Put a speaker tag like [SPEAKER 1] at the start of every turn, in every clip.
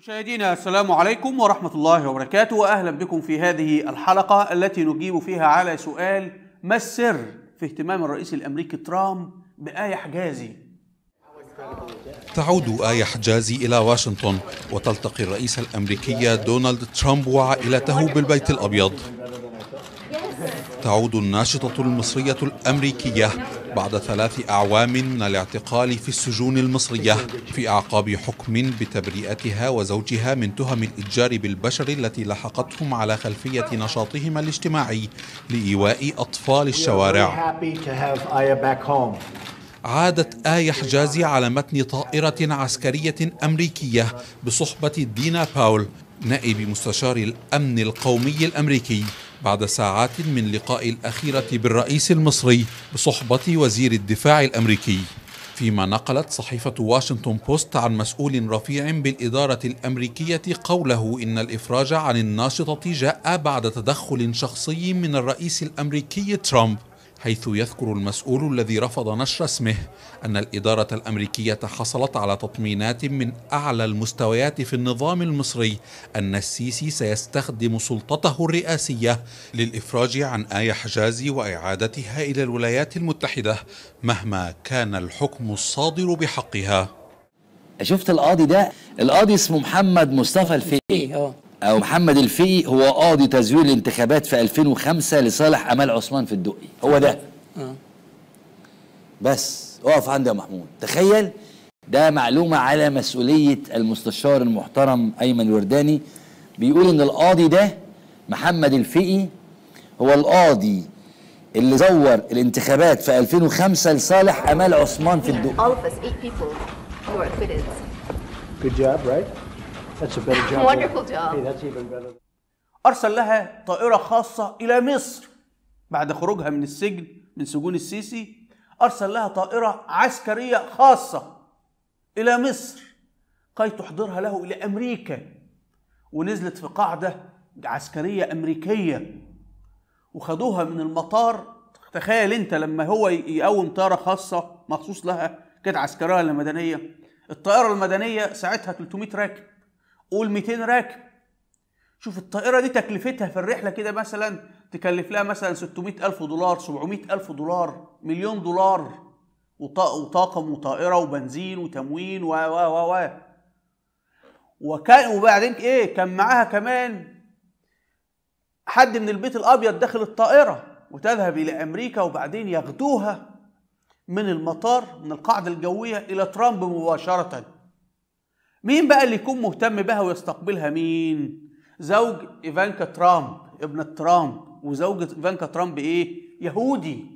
[SPEAKER 1] مشاهدينا السلام عليكم ورحمة الله وبركاته وأهلا بكم في هذه الحلقة التي نجيب فيها على سؤال ما السر في اهتمام الرئيس الأمريكي ترامب بآية حجازي
[SPEAKER 2] تعود آية حجازي إلى واشنطن وتلتقي الرئيس الأمريكي دونالد ترامب وعائلته بالبيت الأبيض تعود الناشطة المصرية الأمريكية بعد ثلاث أعوام من الاعتقال في السجون المصرية في أعقاب حكم بتبرئتها وزوجها من تهم الإتجار بالبشر التي لحقتهم على خلفية نشاطهما الاجتماعي لإيواء أطفال الشوارع عادت آية حجازي على متن طائرة عسكرية أمريكية بصحبة دينا باول نائب مستشار الأمن القومي الأمريكي بعد ساعات من لقاء الأخيرة بالرئيس المصري بصحبة وزير الدفاع الأمريكي فيما نقلت صحيفة واشنطن بوست عن مسؤول رفيع بالإدارة الأمريكية قوله إن الإفراج عن الناشطة جاء بعد تدخل شخصي من الرئيس الأمريكي ترامب حيث يذكر المسؤول الذي رفض نشر اسمه أن الإدارة الأمريكية حصلت على تطمينات من أعلى المستويات في النظام المصري أن السيسي سيستخدم سلطته الرئاسية للإفراج عن آية حجازي وإعادتها إلى الولايات المتحدة مهما كان الحكم الصادر بحقها شفت القاضي ده القاضي اسمه محمد مصطفى الفيه. او محمد الفقي هو قاضي تزوير الانتخابات في 2005 لصالح امال عثمان في الدقي هو ده آه. بس اقف عند يا محمود تخيل ده معلومه على مسؤوليه المستشار المحترم ايمن الورداني بيقول ان القاضي ده محمد الفقي هو القاضي اللي زور الانتخابات في 2005 لصالح امال عثمان في الدقي Good job, right?
[SPEAKER 1] أرسل لها طائرة خاصة إلى مصر بعد خروجها من السجن من سجون السيسي أرسل لها طائرة عسكرية خاصة إلى مصر كي تحضرها له إلى أمريكا ونزلت في قاعدة عسكرية أمريكية وخدوها من المطار تخيل أنت لما هو يقوم طائرة خاصة مخصوص لها كانت عسكرية ولا مدنية الطائرة المدنية ساعتها 300 راكب قول 200 راكب شوف الطائرة دي تكلفتها في الرحلة كده مثلا تكلف لها مثلا 600 ألف دولار 700 ألف دولار مليون دولار وطاقم وطائرة وبنزين وتموين و و و و وكان وبعدين ايه كان معاها كمان حد من البيت الابيض داخل الطائره وتذهب الى امريكا وبعدين ياخدوها من المطار من القاعده الجويه الى ترامب مباشره مين بقى اللي يكون مهتم بها ويستقبلها مين زوج ايفانكا ترامب ابنة ترامب وزوجة ايفانكا ترامب ايه يهودي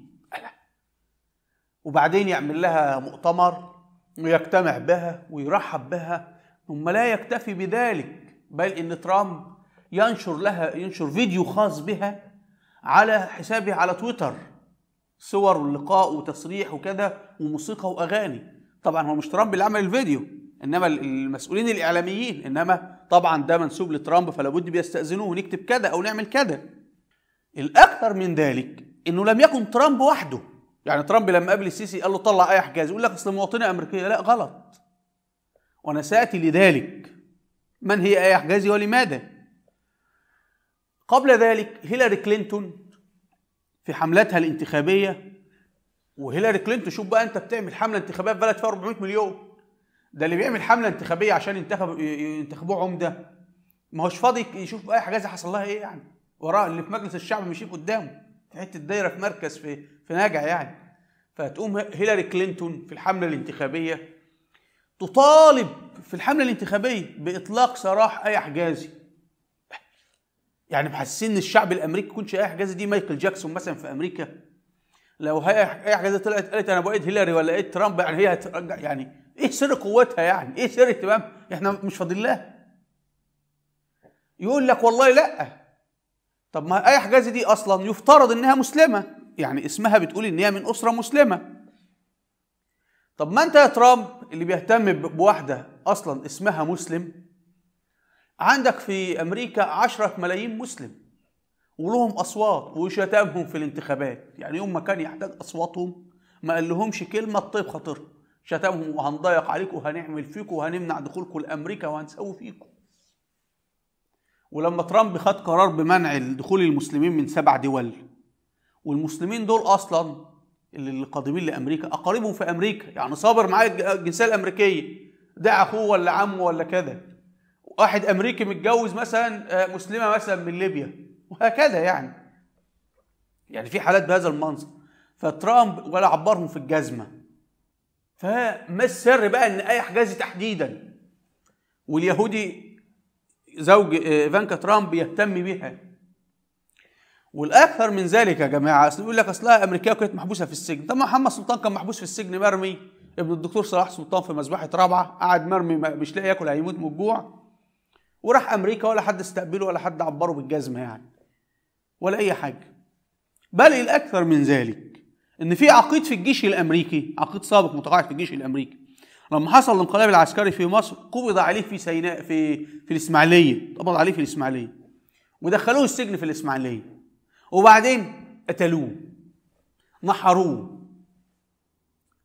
[SPEAKER 1] وبعدين يعمل لها مؤتمر ويجتمع بها ويرحب بها ثم لا يكتفي بذلك بل ان ترامب ينشر لها ينشر فيديو خاص بها على حسابه على تويتر صور ولقاء وتصريح وكده وموسيقى واغاني طبعا هو مش ترامب اللي عمل الفيديو انما المسؤولين الاعلاميين انما طبعا ده منسوب لترامب فلا بد بيستاذنوه ونكتب كذا او نعمل كذا الاكثر من ذلك انه لم يكن ترامب وحده يعني ترامب لما قابل السيسي قال له طلع اي حجاز يقول لك اصل مواطنه امريكيه لا غلط وانا ساتي لذلك من هي اي حجازي ولماذا قبل ذلك هيلاري كلينتون في حملتها الانتخابيه وهيلاري كلينتون شوف بقى انت بتعمل حمله انتخابيه في بلد فيها 400 مليون ده اللي بيعمل حمله انتخابيه عشان ينتخب ينتخبوه عمده ما هوش فاضي يشوف اي حاجه حصل لها ايه يعني وراء اللي في مجلس الشعب مشيب قدامه في حته دايره في مركز في في نجع يعني فتقوم هيلاري كلينتون في الحمله الانتخابيه تطالب في الحمله الانتخابيه باطلاق سراح اي حجازي يعني محسين الشعب الامريكي يكونش اي حجازي دي مايكل جاكسون مثلا في امريكا لو اي حجازي طلعت قالت انا بقيت هيلاري ولا ايه ترامب يعني هي هترجع يعني ايه سر قوتها يعني ايه سر اهتمامها احنا مش فاضل لها يقول لك والله لا طب ما ايه حجازي دي اصلا يفترض انها مسلمه يعني اسمها بتقول ان هي من اسره مسلمه طب ما انت يا ترامب اللي بيهتم بواحده اصلا اسمها مسلم عندك في امريكا عشرة ملايين مسلم ولهم اصوات وشتمهم في الانتخابات يعني يوم ما كان يحتاج اصواتهم ما قال لهمش كلمه طيب خاطرهم شتمهم وهنضيق عليكم وهنعمل فيكم وهنمنع دخولكم لامريكا وهنسوي فيكم ولما ترامب خد قرار بمنع دخول المسلمين من سبع دول والمسلمين دول اصلا اللي قادمين لامريكا اقاربهم في امريكا يعني صابر معايا الجنسيه الامريكيه ده اخوه ولا عمه ولا كذا واحد امريكي متجوز مثلا آه، مسلمه مثلا من ليبيا وهكذا يعني يعني في حالات بهذا المنظر فترامب ولا عبرهم في الجزمه فما السر بقى ان اي حجازي تحديدا واليهودي زوج آه، ايفانكا ترامب يهتم بيها والاكثر من ذلك يا جماعه اصل يقول لك اصلها امريكيه وكانت محبوسه في السجن طب محمد سلطان كان محبوس في السجن مرمي ابن الدكتور صلاح سلطان في مذبحه رابعه قعد مرمي مش لاقي ياكل هيموت من الجوع وراح امريكا ولا حد استقبله ولا حد عبره بالجزمه يعني ولا اي حاجه بل الاكثر من ذلك ان في عقيد في الجيش الامريكي عقيد سابق متقاعد في الجيش الامريكي لما حصل الانقلاب العسكري في مصر قبض عليه في سيناء في في الاسماعيليه قبض عليه في الاسماعيليه ودخلوه السجن في الاسماعيليه وبعدين قتلوه نحروه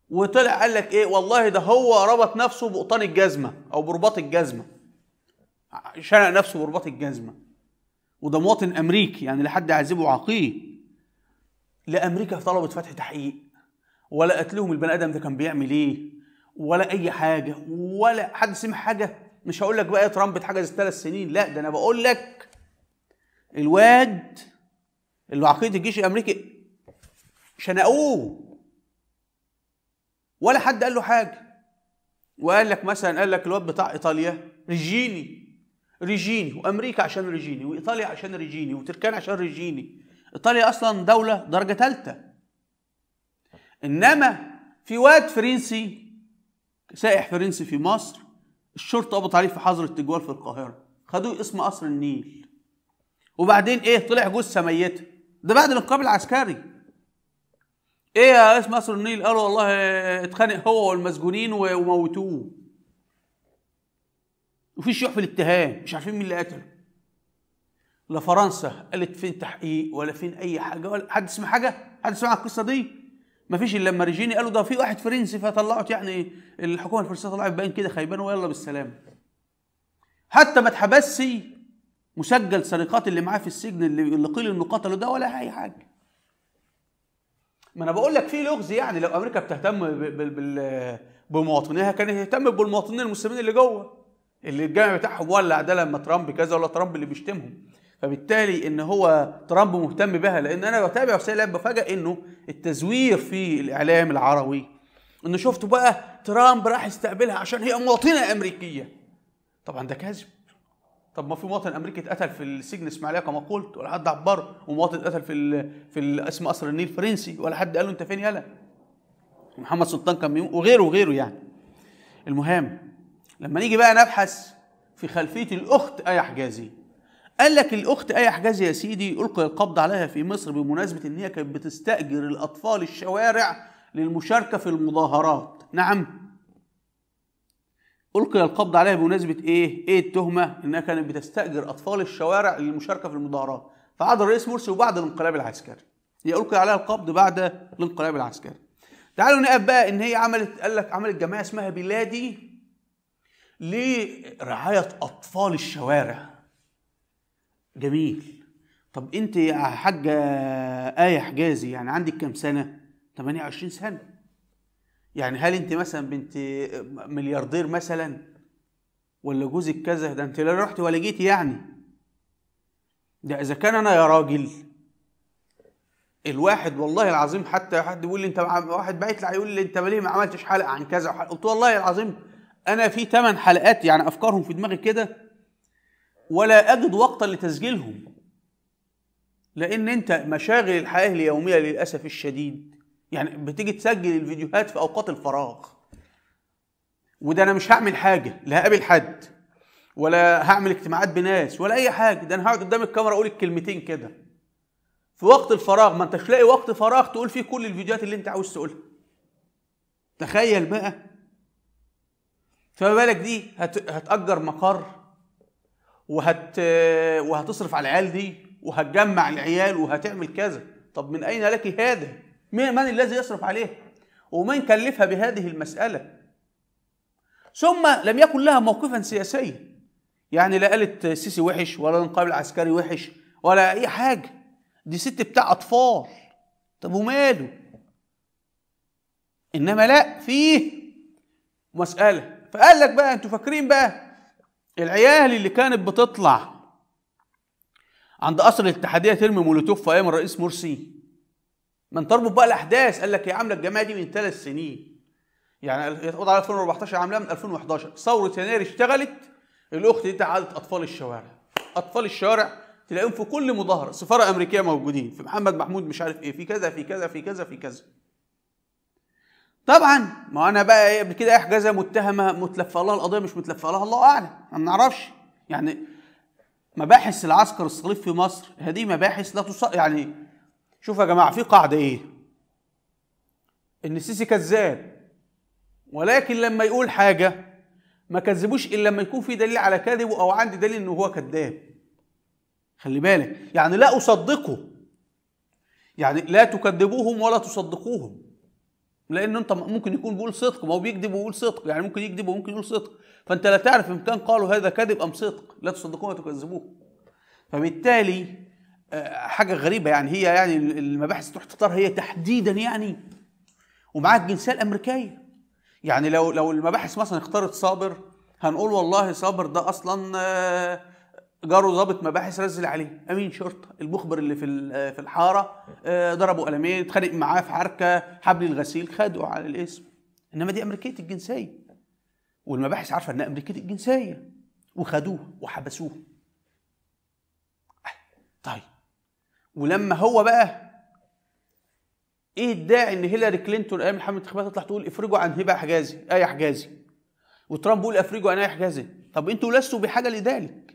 [SPEAKER 1] وطلع قال لك ايه والله ده هو ربط نفسه بقطان الجزمه او برباط الجزمه شنق نفسه برباط الجزمه وده مواطن امريكي يعني لحد عذبه عقيد لا امريكا طلبت فتح تحقيق ولا قتلهم البني ادم ده كان بيعمل ايه ولا اي حاجه ولا حد سمع حاجه مش هقول لك بقى يا ترامب اتحجز ثلاث سنين لا ده انا بقول لك الواد اللي عقيده الجيش الامريكي شنقوه ولا حد قال له حاجه وقال لك مثلا قال لك الواد بتاع ايطاليا ريجيني ريجيني وامريكا عشان ريجيني وايطاليا عشان ريجيني وتركان عشان ريجيني ايطاليا اصلا دوله درجه ثالثه انما في واد فرنسي سائح فرنسي في مصر الشرطه قبضت عليه في حظر التجوال في القاهره خدوه اسم قصر النيل وبعدين ايه طلع جثه ميته ده بعد الانقلاب العسكري ايه يا اسم قصر النيل قالوا والله اتخانق هو والمسجونين وموتوه وفي شيوخ في الاتهام مش عارفين مين اللي قتله لا فرنسا قالت فين تحقيق ولا فين اي حاجه ولا حد سمع حاجه حد سمع القصه دي ما فيش الا لما ريجيني قالوا ده في واحد فرنسي فطلعت يعني الحكومه الفرنسيه طلعت باين كده خيبان ويلا بالسلامه حتى ما اتحبسش مسجل سرقات اللي معاه في السجن اللي, اللي قيل انه قتله ده ولا اي حاجه ما انا بقول لك في لغز يعني لو امريكا بتهتم بمواطنيها كانت تهتم بالمواطنين المسلمين اللي جوه اللي الجامع بتاعهم ولع ده لما ترامب كذا ولا ترامب اللي بيشتمهم فبالتالي ان هو ترامب مهتم بها لان انا بتابع وسائل بفاجئ انه التزوير في الاعلام العربي انه شفتوا بقى ترامب راح يستقبلها عشان هي مواطنه امريكيه طبعا ده كذب طب ما في مواطن امريكي اتقتل في السجن اسماعيليه كما قلت ولا حد عبره ومواطن اتقتل في في اسم قصر النيل فرنسي ولا حد قال له انت فين يالا محمد سلطان كان وغيره وغيره يعني المهم لما نيجي بقى نبحث في خلفيه الاخت ايا حجازي قال لك الاخت ايه حجازي يا سيدي القي القبض عليها في مصر بمناسبه ان هي كانت بتستاجر الاطفال الشوارع للمشاركه في المظاهرات نعم القي القبض عليها بمناسبه ايه ايه التهمه انها كانت بتستاجر اطفال الشوارع للمشاركه في المظاهرات فعاد الرئيس مرسي وبعد الانقلاب العسكري هي القي عليها القبض بعد الانقلاب العسكري تعالوا نقف بقى ان هي عملت قال لك عملت جمعيه اسمها بلادي لرعايه اطفال الشوارع جميل طب انت يا حاجة آية حجازي يعني عندك كام سنة؟ 28 سنة يعني هل انت مثلا بنت ملياردير مثلا ولا جوزك كذا ده انت لا رحت ولا جيت يعني ده اذا كان انا يا راجل الواحد والله العظيم حتى حد يقول لي انت واحد بعت لي يقول لي انت ليه ما عملتش حلقه عن كذا قلت والله العظيم انا في ثمان حلقات يعني افكارهم في دماغي كده ولا أجد وقتا لتسجيلهم لأن أنت مشاغل الحياة اليومية للأسف الشديد يعني بتيجي تسجل الفيديوهات في أوقات الفراغ وده أنا مش هعمل حاجة لا هقابل حد ولا هعمل اجتماعات بناس ولا أي حاجة ده أنا هقعد قدام الكاميرا أقول الكلمتين كده في وقت الفراغ ما أنتش لاقي وقت فراغ تقول فيه كل الفيديوهات اللي أنت عاوز تقولها تخيل بقى فما بالك دي هتأجر مقر وهت وهتصرف على العيال دي وهتجمع العيال وهتعمل كذا طب من أين لك هذا؟ من الذي يصرف عليه؟ ومن كلفها بهذه المسألة؟ ثم لم يكن لها موقفا سياسيا يعني لا قالت سيسي وحش ولا المقابل العسكري وحش ولا أي حاجة دي ست بتاع أطفال طب وماله؟ إنما لا فيه مسألة فقال لك بقى أنتوا فاكرين بقى العيال اللي كانت بتطلع عند قصر الاتحاديه ترمي مولوتوف في ايام الرئيس مرسي من تربط بقى الاحداث قال لك يا عامله الجماعه دي من ثلاث سنين يعني على 2014 عاملاها من 2011 ثوره يناير اشتغلت الاخت دي تعادت اطفال الشوارع اطفال الشوارع تلاقيهم في كل مظاهره سفاره امريكيه موجودين في محمد محمود مش عارف ايه في كذا في كذا في كذا في كذا طبعا ما انا بقى ايه قبل كده حجازه متهمه متلفه لها القضيه مش متلفه لها الله اعلم ما بنعرفش يعني مباحث العسكر الصليب في مصر هذه مباحث لا تص يعني شوفوا يا جماعه في قاعده ايه ان السيسي كذاب ولكن لما يقول حاجه ما كذبوش الا لما يكون في دليل على كذبه او عندي دليل ان هو كذاب خلي بالك يعني لا اصدقه يعني لا تكذبوهم ولا تصدقوهم لان انت ممكن يكون بيقول صدق ما هو بيكذب ويقول صدق يعني ممكن يكذب وممكن يقول صدق فانت لا تعرف ان كان قالوا هذا كذب ام صدق لا ولا وتكذبوه فبالتالي آه، حاجه غريبه يعني هي يعني المباحث تروح تختار هي تحديدا يعني ومعاها الجنسيه الامريكيه يعني لو لو المباحث مثلا اختارت صابر هنقول والله صابر ده اصلا آه، جاره ضابط مباحث نزل عليه امين شرطه المخبر اللي في في الحاره آه، ضربه قلمين اتخانق معاه في حركه حبل الغسيل خدوا على الاسم انما دي امريكيه الجنسيه والمباحث عارفه انها امريكيه الجنسيه وخدوه وحبسوه طيب ولما هو بقى ايه الداعي ان هيلاري كلينتون ايام الحمله الانتخابات تطلع تقول افرجوا عن هبه حجازي ايه حجازي وترامب يقول افرجوا عن ايه حجازي طب انتوا لستوا بحاجه لذلك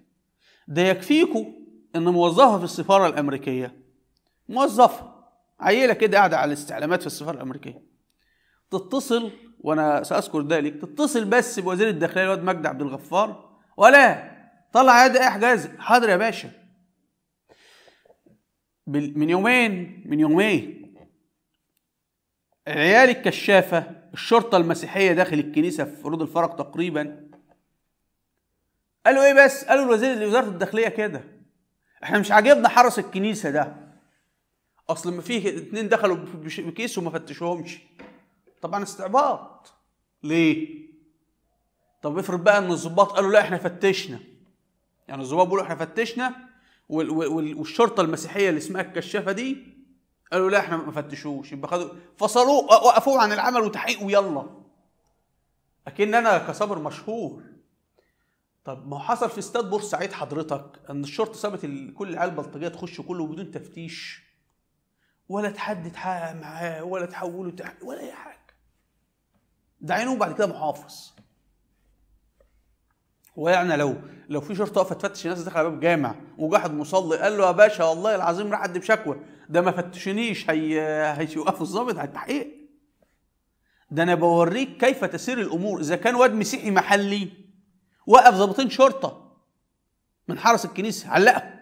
[SPEAKER 1] ده يكفيكم ان موظفه في السفاره الامريكيه موظفه عيله كده قاعده على الاستعلامات في السفاره الامريكيه تتصل وانا ساذكر ذلك تتصل بس بوزير الداخليه الواد مجدي عبد الغفار ولا طلع يد احجاز إيه حاضر يا باشا من يومين من يومين عيال الكشافه الشرطه المسيحيه داخل الكنيسه في رود الفرق تقريبا قالوا ايه بس قالوا الوزير اللي وزاره الداخليه كده احنا مش عاجبنا حرس الكنيسه ده اصل ما فيه اتنين دخلوا بكيس وما فتشوهمش طبعا استعباط ليه طب افرض بقى ان الظباط قالوا لا احنا فتشنا يعني الظباط بيقولوا احنا فتشنا والشرطه المسيحيه اللي اسمها الكشافه دي قالوا لا احنا ما فتشوش يبقى خدوا فصلوه وقفوه عن العمل وتحقيقه يلا اكن انا كصابر مشهور طب ما هو حصل في استاد بورسعيد حضرتك ان الشرطه سابت كل العيال البلطجيه تخش كله بدون تفتيش ولا تحدد اتحقق معاه ولا تحوله تحت ولا اي حاجه ده عينه بعد كده محافظ هو يعني لو لو في شرطه واقفه تفتش الناس داخله باب جامع وجاحد مصلي قال له يا باشا والله العظيم راح حد بشكوى ده ما فتشنيش هي هيوقفوا الظابط على التحقيق ده انا بوريك كيف تسير الامور اذا كان واد مسيحي محلي وقف ضابطين شرطه من حرس الكنيسه علقهم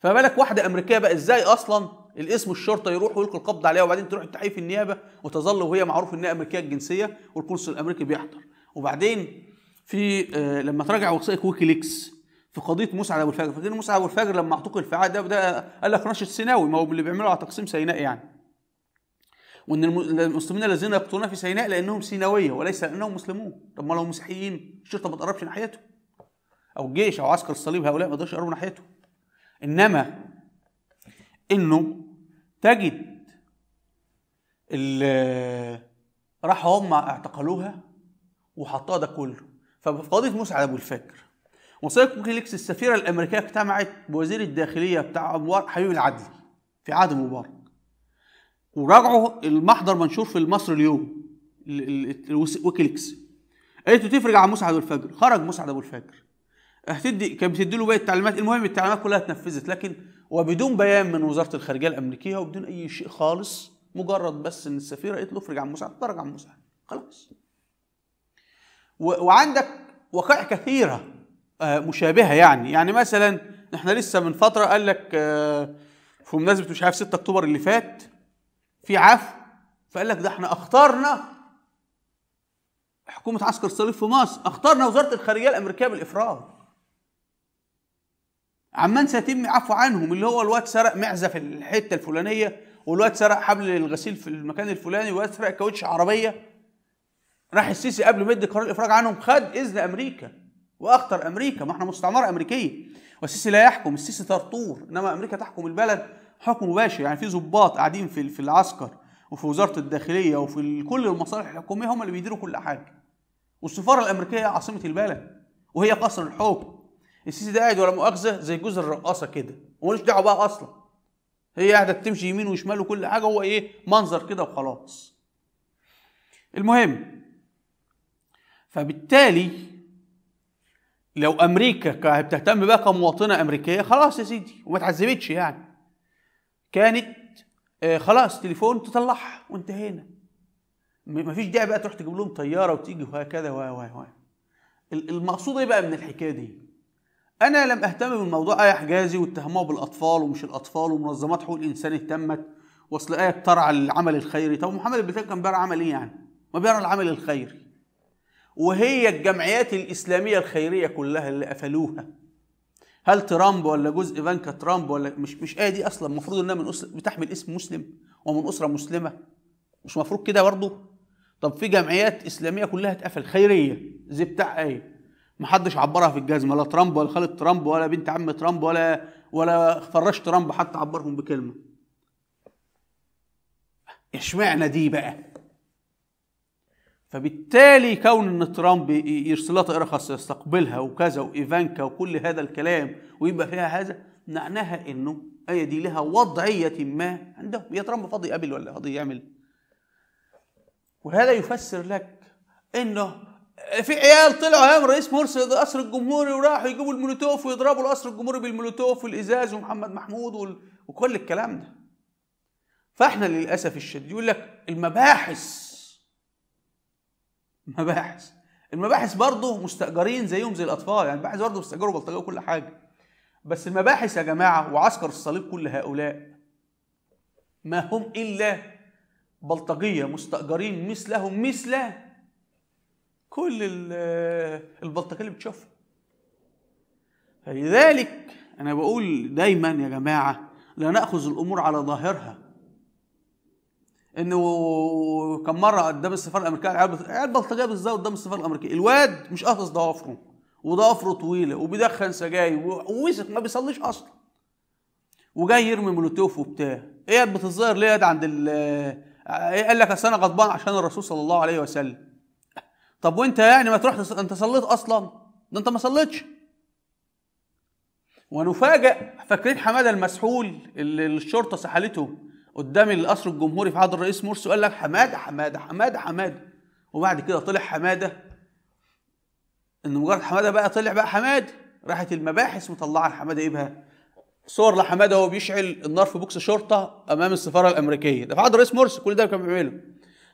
[SPEAKER 1] فما بالك واحده امريكيه بقى ازاي اصلا الاسم الشرطه يروح ويلقي القبض عليها وبعدين تروح التحقيق في النيابه وتظل وهي معروف انها امريكيه الجنسيه والقنصل الامريكي بيحضر وبعدين في آه لما تراجع وثائق ويكيليكس في قضيه مسعد ابو الفجر فاكرين مسعد ابو الفجر لما اعتقل في عهد ده قال لك راشد سيناوي ما هو اللي بيعملوا على تقسيم سيناء يعني وان المسلمين الذين يقتلون في سيناء لانهم سيناويه وليس لانهم مسلمون طب ما لو مسيحيين الشرطه ما تقربش ناحيته او الجيش او عسكر الصليب هؤلاء ما يقدرش يقربوا ناحيته انما انه تجد راحوا هم اعتقلوها وحطوها ده كله ففي قضيه على ابو الفجر وثائق كوكيليكس السفيره الامريكيه اجتمعت بوزير الداخليه بتاع انوار حبيب العدلي في عهد مبارك وراجعوا المحضر منشور في المصري اليوم ويكيليكس قالت له تفرج على مسعد الفجر خرج مسعد ابو الفجر هتدي كان بتدي له باقي التعليمات المهم التعليمات كلها اتنفذت لكن وبدون بيان من وزاره الخارجيه الامريكيه وبدون اي شيء خالص مجرد بس ان السفيره قالت له افرج عن مسعد فرج عن مسعد خلاص وعندك وقائع كثيره آه، مشابهه يعني يعني مثلا احنا لسه من فتره قال لك في آه، مناسبه مش عارف 6 اكتوبر اللي فات في عفو فقال لك ده احنا اخترنا حكومه عسكر الصليب في مصر اخترنا وزاره الخارجيه الامريكيه بالافراج عمان سيتم عفو عنهم اللي هو الواد سرق معزه في الحته الفلانيه والواد سرق حبل الغسيل في المكان الفلاني والواد سرق كاوتش عربيه راح السيسي قبل ما يدي قرار الافراج عنهم خد اذن امريكا واخطر امريكا ما احنا مستعمره امريكيه والسيسي لا يحكم السيسي طرطور انما امريكا تحكم البلد حكم مباشر يعني في ضباط قاعدين في في العسكر وفي وزاره الداخليه وفي كل المصالح الحكوميه هم اللي بيديروا كل حاجه والسفاره الامريكيه عاصمه البلد وهي قصر الحكم السيسي ده قاعد ولا مؤاخذه زي جوز الرقاصه كده ومالوش دعوه بقى اصلا هي قاعده بتمشي يمين وشمال وكل حاجه هو ايه منظر كده وخلاص المهم فبالتالي لو امريكا بتهتم بقى كمواطنه امريكيه خلاص يا سيدي وما تعذبتش يعني كانت آه، خلاص تليفون تطلعها وانتهينا ما فيش داعي بقى تروح تجيب لهم طياره وتيجي وهكذا و و و المقصود ايه بقى من الحكايه دي؟ انا لم اهتم بالموضوع ايه حجازي واتهموه بالاطفال ومش الاطفال ومنظمات حقوق الانسان اهتمت واصل ايه بترعى العمل الخيري طب محمد البتاج كان بيقرا عمل ايه يعني؟ ما بيقرا العمل الخيري وهي الجمعيات الاسلاميه الخيريه كلها اللي قفلوها هل ترامب ولا جزء ايفانكا ترامب ولا مش مش آية دي أصلا المفروض إنها من أسرة بتحمل اسم مسلم ومن أسرة مسلمة مش مفروض كده برضه؟ طب في جمعيات إسلامية كلها اتقفل خيرية زي بتاع آية محدش عبرها في الجزمة لا ترامب ولا خالد ترامب ولا بنت عم ترامب ولا ولا فراش ترامب حتى عبرهم بكلمة اشمعنى دي بقى؟ فبالتالي كون ان ترامب يرسلها طائره خاصه يستقبلها وكذا وايفانكا وكل هذا الكلام ويبقى فيها هذا معناها انه هي دي لها وضعيه ما عندهم يا ترامب فاضي يقابل ولا فاضي يعمل وهذا يفسر لك انه في عيال طلعوا ايام رئيس مرسي القصر الجمهوري وراحوا يجيبوا المولوتوف ويضربوا القصر الجمهوري بالمولوتوف والازاز ومحمد محمود وال... وكل الكلام ده فاحنا للاسف الشديد يقول لك المباحث مباحث المباحث برضه مستأجرين زيهم زي الأطفال يعني المباحث برضه مستاجروا بلطجية وكل حاجة بس المباحث يا جماعة وعسكر الصليب كل هؤلاء ما هم إلا بلطجية مستأجرين مثلهم مثل كل البلطجية اللي بتشوفها فلذلك أنا بقول دايما يا جماعة لا نأخذ الأمور على ظاهرها انه كم مره قدام السفاره الامريكيه عيال بلطجيه ازاي قدام السفاره الامريكيه الواد مش قافص ضوافره وضوافره طويله وبيدخن سجاير ووسخ ما بيصليش اصلا وجاي يرمي مولوتوف وبتاع ايه بتظاهر ليه عند ال ايه قال لك اصل انا غضبان عشان الرسول صلى الله عليه وسلم طب وانت يعني ما تروح انت صليت اصلا ده انت ما صليتش ونفاجئ فاكرين حماده المسحول اللي الشرطه سحلته قدام القصر الجمهوري في عهد الرئيس مرسي وقال لك حماده حماده حماده حماده وبعد كده طلع حماده ان مجرد حماده بقى طلع بقى حماده راحت المباحث مطلعه حماده ايه بقى صور لحماده وهو بيشعل النار في بوكس شرطه امام السفاره الامريكيه ده في عهد الرئيس مرسي كل ده كان بيعمله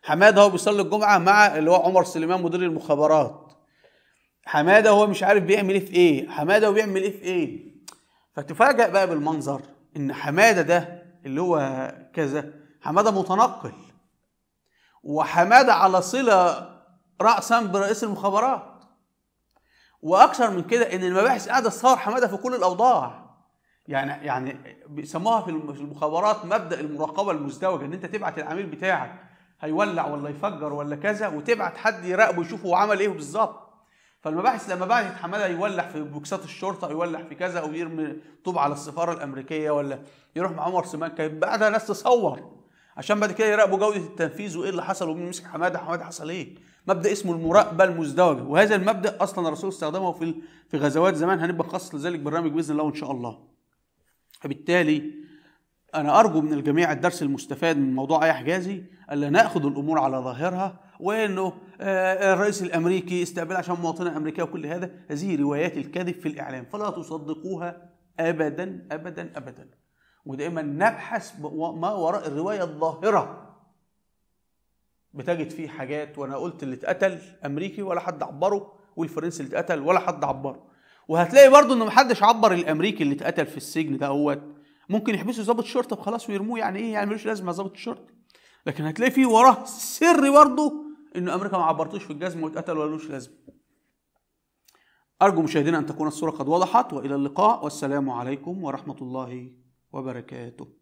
[SPEAKER 1] حماده هو بيصلي الجمعه مع اللي هو عمر سليمان مدير المخابرات حماده هو مش عارف بيعمل ايه في ايه حماده هو بيعمل ايه في ايه فتفاجئ بقى بالمنظر ان حماده ده اللي هو كذا حماده متنقل وحماده على صله راسا برئيس المخابرات واكثر من كده ان المباحث قاعده تصور حماده في كل الاوضاع يعني يعني بيسموها في المخابرات مبدا المراقبه المزدوجه ان انت تبعت العميل بتاعك هيولع ولا يفجر ولا كذا وتبعت حد يراقبه يشوف هو عمل ايه بالظبط فالمباحث لما بعد يتحملها يولع في بوكسات الشرطه يولع في كذا او يرمي طوب على السفاره الامريكيه ولا يروح مع عمر كان بعدها ناس تصور عشان بعد كده يراقبوا جوده التنفيذ وايه اللي حصل ومين مسك حماده حماده حصل ايه مبدا اسمه المراقبه المزدوجه وهذا المبدا اصلا الرسول استخدمه في في غزوات زمان هنبقى خاص لذلك برنامج باذن الله وان شاء الله فبالتالي انا ارجو من الجميع الدرس المستفاد من موضوع اي حجازي الا ناخذ الامور على ظاهرها وانه آه، آه، الرئيس الامريكي استقبل عشان مواطنه امريكيه وكل هذا هذه روايات الكذب في الاعلام فلا تصدقوها ابدا ابدا ابدا ودائما نبحث ما وراء الروايه الظاهره بتجد فيه حاجات وانا قلت اللي اتقتل امريكي ولا حد عبره والفرنسي اللي اتقتل ولا حد عبره وهتلاقي برضه ان محدش عبر الامريكي اللي اتقتل في السجن ده هو ممكن يحبسوا ضابط شرطه وخلاص ويرموه يعني ايه يعني ملوش لازمه ضابط الشرطه لكن هتلاقي فيه وراه سر برضه انه امريكا ما عبرتوش في الجزمه واتقتل ولا لوش لازمه ارجو مشاهدينا ان تكون الصوره قد وضحت والى اللقاء والسلام عليكم ورحمه الله وبركاته